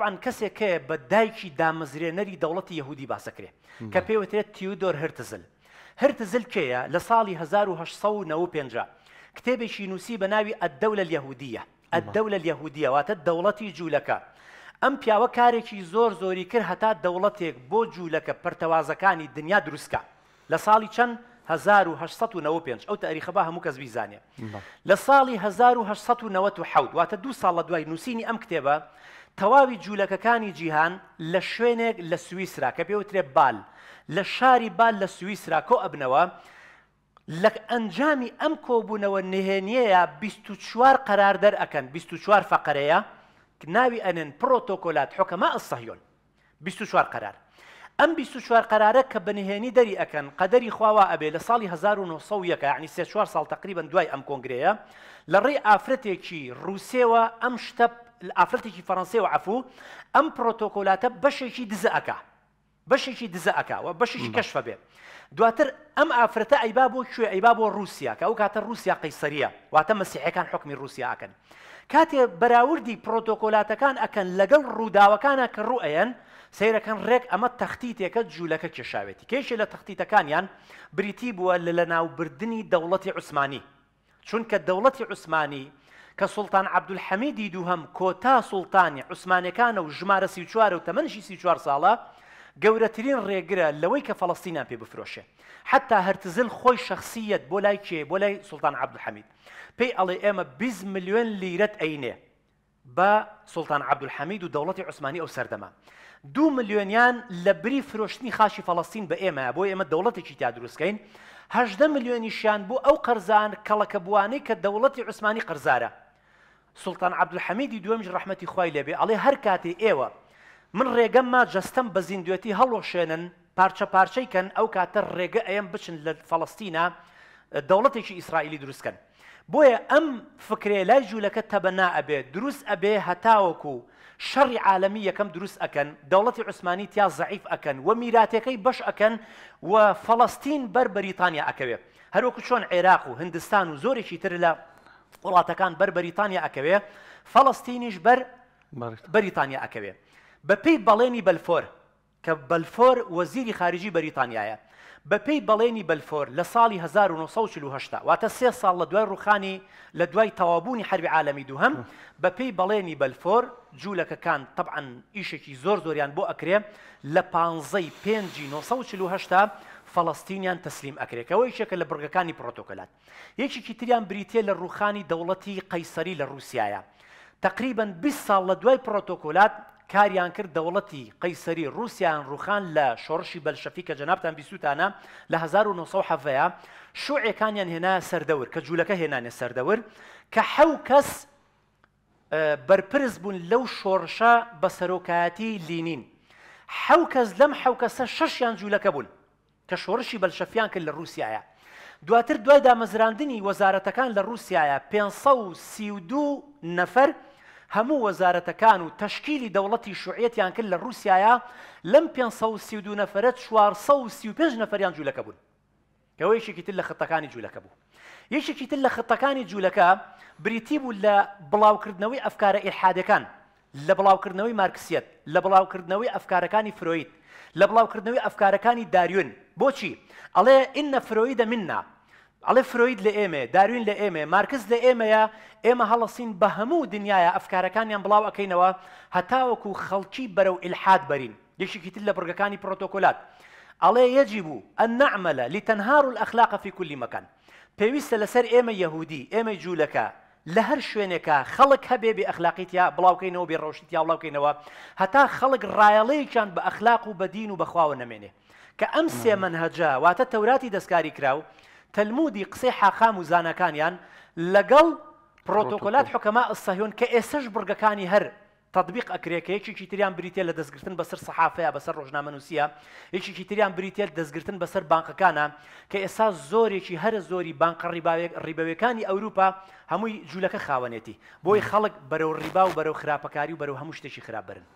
طبعا کەسێکەیە بە دایکی دامەزرێنەری دەوڵەتی یهودی باسەکرێ کە پێوترێت تیودۆر هرتزل هرتزل کێیە لە ساڵی 1950 کتێبێکی نووسی بە ناوی ئەدەولە یهودیە ئەدەولە یهودیەواتە دەوڵەتی جوولەکە ئەم پیاوە کارێکی زۆر زۆری کرد هەتا دەوڵەتێک بۆ جوولەکە پرتەوازەکانی دنیا دروستکە لە ساڵی چەند 1995 ئەو تاریخە با هەموو کەس بیزانێ نعم. لە ساڵی 1990 واتە دو ساڵ لە دوای نووسینی ئەم کتێبە تەواوی جوولەکەکانی جیهان لە شوێنێک لە سوئیسرا کە پێوترێ بال لشاري شاری بال لە سوئیسرا کۆ ئەبنەوە لە ئەنجامی ئەم کۆبوونەوە نهێنیەیە 24 قرار در اكن 24وار فەقەرەیە ناوی ئەنن پرۆتۆکۆلات حکەما ئەسەهیۆن 24وار قەرار ام بيسوشوار قراره كبنهاني دري اكن قدري خواوا ابي لصالي 1901 يعني سيشوار صال تقريبا دواي ام كونغريا لري افريتي كي روسيا و ام شتب الافريتي كي فرنسا وعفو ام بروتوكولات بشي كي دزاكا بشي كي دزاكا وبشي كي كشف به دواتر ام افريتا اي بابو شو اي بابو روسيا كاو كاتر روسيا قيصريه واتم مسيحي كان حكم روسيا اكن کاتێ بەراوردی پرۆتۆکۆلاتەکان ئەکەن لەگەڵ ڕووداوەکانە کە ڕوئەن سیرەکەن ڕێک ئەمە تەختیتێکە جوولەکە کێشاوێتی کێشێ لە تەختیتەکانیان بریتی بووە لە لە ناوبردننی دەوڵەتی عوسمانی چونکە دەوڵەتی عوسمانی کە سلتان عبدولحەمیدی دووهم کۆتا سوڵتانی عوسمانەکانە و ژمارە سی چوار و تەمەنشی سی چوار ساڵە گەورەترین ڕێگرە لەوەی کە فەڵستینان پێ بفرۆشێ حتا هەرتزل خۆی شخصیت بۆ لای کێ بۆ لای سلتان عبدحەمید پێی ئەڵێ ئێمە 20 میلیۆن لیرەت ئەینێ بە سلتان عبدحەمید و دەوڵەتی عوسمانی ئەو سەردەما دو میلیۆنیان لە بری فرۆشتنی خاشی فەڵستین بە ئێمە بۆ ئێمە دەوڵەتێکی تا دروستکەین هەدە میلیۆنیشیان بوو ئەو قەرزان کەڵەکە بوانەی کە دەوڵەتی عوسمانی قەرزارە سلتان عبدحەمیدی دووەمژ ڕحمەتی خی لێبێ ئەڵێ هەر کاتێ ئێوە من ڕێگەمما جەستەم بە زیندوێتی هەڵۆشێنن پارچە پارچەیکەن ئەو کاتە ڕێگە ئەم بچن لە فەڵستینە دەوڵەتێکی ئیسرائیلی دروستکەن بۆیە ئەم فکرێ لای ژوولەکە تەبەنا ئەبێ دروست ئەبێ هەتاوەکو شەڕی عالمی یەکەم دروست ئەەکەن دەوڵەتی عوسمانی تیا زعیف ئەەکەن و میراتەکەی بەش ئەەکەن و فەڵستین بەر بەریتانیا ئەکەوێ هەروکو چۆن عێراق و هندستان و زۆرێکی تر لە وڵاتەکان بەر بەریتانیا ئەکەوێ فەڵستینیش بەر بەریتانیا ئەکەوێ بە پێی بەڵێنی بەلفۆر کە بەلفۆر وەزیری خارجی بەریتانیایە بە پێی بەڵێنی بەلفۆر لە ساڵی 1940 واتە سێ ساڵ لە دوای ڕوخانی لە دوای تەوابوونی حربی عالمی دووهم بە پێی بەڵێنی بەلفۆر جوولەکەکان طبعاان ئیشێکی زۆر زۆریان بۆ ئەکرێ لە پانزەی 1940 فەڵستینیان تەسلیم ئەکرێکەوە یشێکە لە بڕگەکانی پرۆتۆکەلات یەکێکی تریان بریتە لە ڕوخانی دەوڵەتی قەیسەری لە رووسایە تقریبا 20 ساڵ لە دوای پرۆتۆکۆلات کاریان کرد دەوڵەتی قەیسەری رووسیان ڕوخان لە شۆڕشی بەلشەفی کە جەنابان بیسووتانە لە 1970 شوعەکانیان هێنا سەردەور کە جوولەکە هێنانێ سەردەور کە حەو کەس اه، بەرپرس بوون لەو شۆڕشە بە سەرۆکایەتی لینین. حەو کەس لەم حەو کەسە شەشیان جوولەکە بوون کە شۆڕشی بەلشەفیان کرد لە رووسایە. دواتر دوای دامەزراندنی وەزارەتەکان لە رووسایە 532 نەفەر هەموو وەزارەتەکان و تەشکیلی دەوڵەتی شوعەتیان کرد لە رووسایە لەم 532 کانی 435 کبو. جوولەکە بوون کەەوە یشێکی تر لە خەتەکانی جوولەکە بوو یەشێکی تر لە خەتەکانی جوولەکە بریتی بوو لە بڵاوکردنەوەی ئەفکارە ئیحادەکان لە بڵاوکردنەوەی مارکسیەت لە بڵاوکردنەوەی ئەفکارەکانی فرۆید لە بڵاوکردنەوەی ئەفکارەکانی داریون بۆچی ئەڵێ ئینە فرۆیدە مننا علي فرويد لە ئێمێ داروین لە ئێمێ مارکز لە ئێمەیە ئێمە هەڵەسین بە هەموو دنیاە ئەفکارەکانیان بڵاو ئەەکەینەوە هەتاوەکو خەڵکی بەرەو ئلحات إلحاد یەشێکی تر لە بڕگەکانی پرۆتۆکۆلات ئەڵێ یەجیب و ئەن نعملە لیتەنهار و ئەخلاق فی کولی مەکەن پێویستە لەسەر ئێمە یەهودی ئێمە جوولەکە لە هەر شوێنێکە خەڵک بلاو بێ ئەخلاقیت یا بڵاوکەینەوە بێ ڕۆشتی یا بڵاوکەینەوە هەتا خەڵک ڕایەڵەیەکیان بە ئەخلاق و بەدین و بەخواوە نەمێنێ کە کراو تەلمودی قسەی حاقام و زانەکانیان لەگەڵ پرۆتۆکۆلات حکەما ئەسەهۆن کە ئێسش بگەکانی هەر تطببیق ئەکرێکەیەکی تریان بریتێ لە دەستگرتن بەسەر سەحافەیە بەسەر ڕۆژنامە نووسە یەکیکی تریان بریتێت دەستگرتن بەسەر بانقەکانە کە ئێستا زۆرێکی هەر زۆری بانقە ڕیباوەکانی ئەوروپا هەمووی جوولەکە خاوەنێتی بۆی خەڵک بەرەو ڕیبا و بەرەو خراپەکاری و بەرەو هەموو شتێکی خراپبرن.